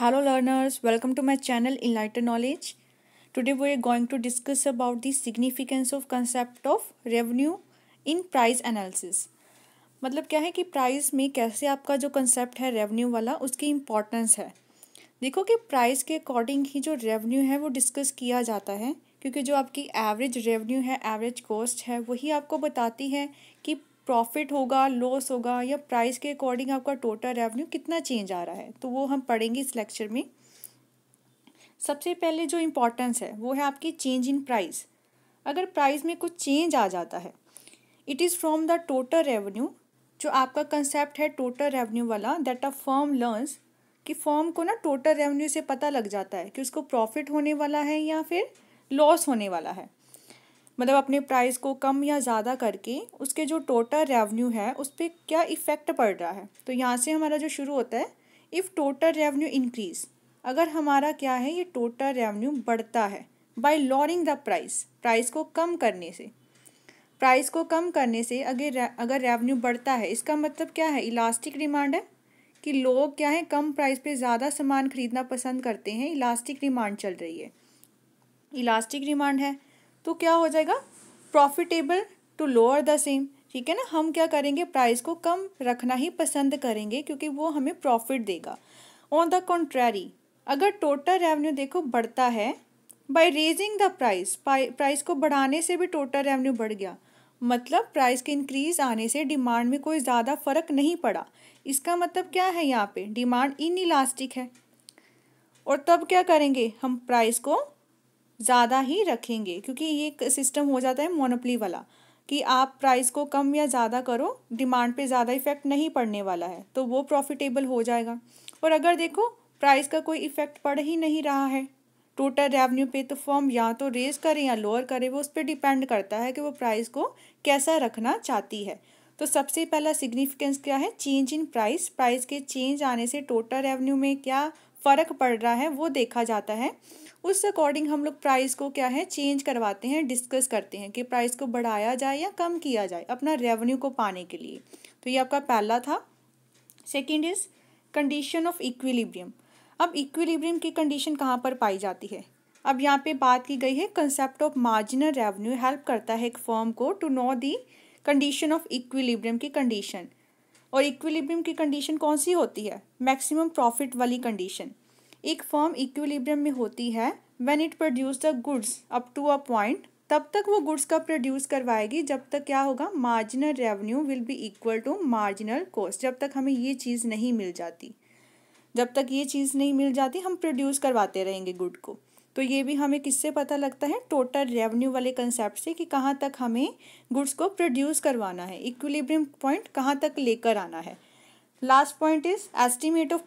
hello learners welcome to my channel in lighter knowledge today we are going to discuss about the significance of concept of revenue in price analysis मतलब क्या है कि price में कैसे आपका जो concept है रेवन्यू वाला उसकी इम्पॉर्टेंस है देखो कि प्राइज़ के अकॉर्डिंग ही जो रेवन्यू है वो डिस्कस किया जाता है क्योंकि जो आपकी एवरेज रेवन्यू है एवरेज कॉस्ट है वही आपको बताती है कि प्रॉफिट होगा लॉस होगा या प्राइस के अकॉर्डिंग आपका टोटल रेवेन्यू कितना चेंज आ रहा है तो वो हम पढ़ेंगे इस लेक्चर में सबसे पहले जो इम्पोर्टेंस है वो है आपकी चेंज इन प्राइस अगर प्राइस में कुछ चेंज आ जाता है it is from the total revenue जो आपका कंसेप्ट है टोटल रेवेन्यू वाला दैट अ फॉर्म लर्नस कि फॉर्म को ना टोटल रेवेन्यू से पता लग जाता है कि उसको प्रॉफिट होने वाला है या फिर लॉस होने वाला है मतलब अपने प्राइस को कम या ज़्यादा करके उसके जो टोटल रेवेन्यू है उस पर क्या इफ़ेक्ट पड़ रहा है तो यहाँ से हमारा जो शुरू होता है इफ़ टोटल रेवेन्यू इंक्रीज़ अगर हमारा क्या है ये टोटल रेवेन्यू बढ़ता है by lowering the price price को कम करने से प्राइस को कम करने से अगर अगर रेवेन्यू बढ़ता है इसका मतलब क्या है इलास्टिक डिमांड है कि लोग क्या है कम प्राइस पे ज़्यादा सामान खरीदना पसंद करते हैं इलास्टिक डिमांड चल रही है इलास्टिक डिमांड है तो क्या हो जाएगा profitable to lower the same ठीक है ना हम क्या करेंगे प्राइस को कम रखना ही पसंद करेंगे क्योंकि वो हमें प्रॉफिट देगा ऑन द कॉन्ट्रैरी अगर टोटल रेवेन्यू देखो बढ़ता है by raising the price price को बढ़ाने से भी टोटल रेवेन्यू बढ़ गया मतलब प्राइस के इंक्रीज आने से डिमांड में कोई ज़्यादा फर्क नहीं पड़ा इसका मतलब क्या है यहाँ पे डिमांड इन इलास्टिक है और तब क्या करेंगे हम प्राइस को ज़्यादा ही रखेंगे क्योंकि ये एक सिस्टम हो जाता है मोनोपली वाला कि आप प्राइस को कम या ज़्यादा करो डिमांड पे ज़्यादा इफ़ेक्ट नहीं पड़ने वाला है तो वो प्रॉफिटेबल हो जाएगा और अगर देखो प्राइस का कोई इफ़ेक्ट पड़ ही नहीं रहा है टोटल रेवेन्यू पे तो फॉर्म या तो रेज करे या लोअर करे वो उस पर डिपेंड करता है कि वो प्राइस को कैसा रखना चाहती है तो सबसे पहला सिग्निफिकेंस क्या है चेंज इन प्राइस प्राइस के चेंज आने से टोटल रेवेन्यू में क्या फ़र्क पड़ रहा है वो देखा जाता है उस अकॉर्डिंग हम लोग प्राइस को क्या है चेंज करवाते हैं डिस्कस करते हैं कि प्राइस को बढ़ाया जाए या कम किया जाए अपना रेवेन्यू को पाने के लिए तो ये आपका पहला था second is condition of equilibrium अब इक्विलिब्रियम की कंडीशन कहाँ पर पाई जाती है अब यहाँ पे बात की गई है concept of marginal revenue help करता है एक फर्म को to know the condition of equilibrium की कंडीशन और इक्विलिब्रियम की कंडीशन कौन सी होती है मैक्सिमम प्रॉफिट वाली कंडीशन एक फर्म इक्विलिब्रियम में होती है when it produce the goods up to a point तब तक वो गुड्स का प्रोड्यूस करवाएगी जब तक क्या होगा marginal revenue will be equal to marginal cost जब तक हमें ये चीज़ नहीं मिल जाती जब तक ये चीज़ नहीं मिल जाती हम प्रोड्यूस करवाते रहेंगे गुड को तो ये भी हमें किससे पता लगता है टोटल रेवेन्यू वाले कंसेप्ट से कि कहाँ तक हमें गुड्स को प्रोड्यूस करवाना है इक्विलिब्रियम पॉइंट कहाँ तक लेकर आना है last point is estimate of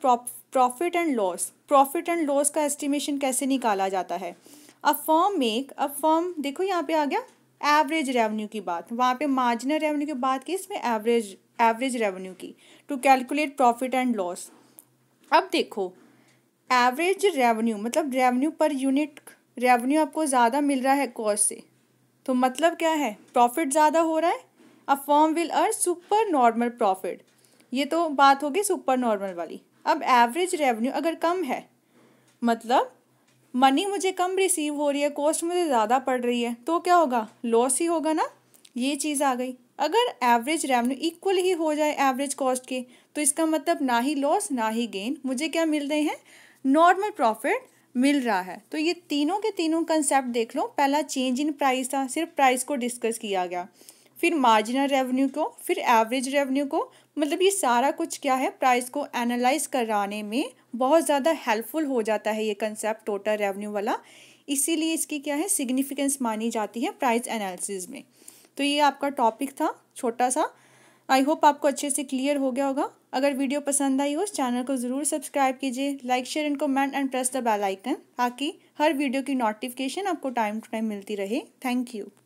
profit and loss profit and loss का एस्टिमेशन कैसे निकाला जाता है a firm make a firm देखो यहाँ पे आ गया एवरेज रेवेन्यू की बात वहाँ पे मार्जिनल रेवेन्यू की बात की इसमें एवरेज एवरेज रेवेन्यू की to calculate profit and loss अब देखो एवरेज रेवेन्यू मतलब रेवेन्यू पर यूनिट रेवेन्यू आपको ज़्यादा मिल रहा है कॉस्ट से तो मतलब क्या है प्रॉफिट ज़्यादा हो रहा है a firm will earn super normal profit ये तो बात होगी सुपर नॉर्मल वाली अब एवरेज रेवेन्यू अगर कम है मतलब मनी मुझे कम रिसीव हो रही है कॉस्ट मुझे ज़्यादा पड़ रही है तो क्या होगा लॉस ही होगा ना ये चीज़ आ गई अगर एवरेज रेवेन्यू इक्वल ही हो जाए एवरेज कॉस्ट के तो इसका मतलब ना ही लॉस ना ही गेन मुझे क्या मिल रहे हैं नॉर्मल प्रॉफिट मिल रहा है तो ये तीनों के तीनों कंसेप्ट देख लो पहला चेंज इन प्राइस था सिर्फ प्राइस को डिस्कस किया गया फिर मार्जिनल रेवेन्यू को फिर एवरेज रेवेन्यू को मतलब ये सारा कुछ क्या है प्राइस को एनालाइज कराने में बहुत ज़्यादा हेल्पफुल हो जाता है ये कंसेप्ट टोटल रेवेन्यू वाला इसीलिए इसकी क्या है सिग्निफिकेंस मानी जाती है प्राइस एनालिसिस में तो ये आपका टॉपिक था छोटा सा आई होप आपको अच्छे से क्लियर हो गया होगा अगर वीडियो पसंद आई हो चैनल को ज़रूर सब्सक्राइब कीजिए like share and comment and press the bell icon ताकि हर वीडियो की नोटिफिकेशन आपको टाइम टू टाइम मिलती रहे थैंक यू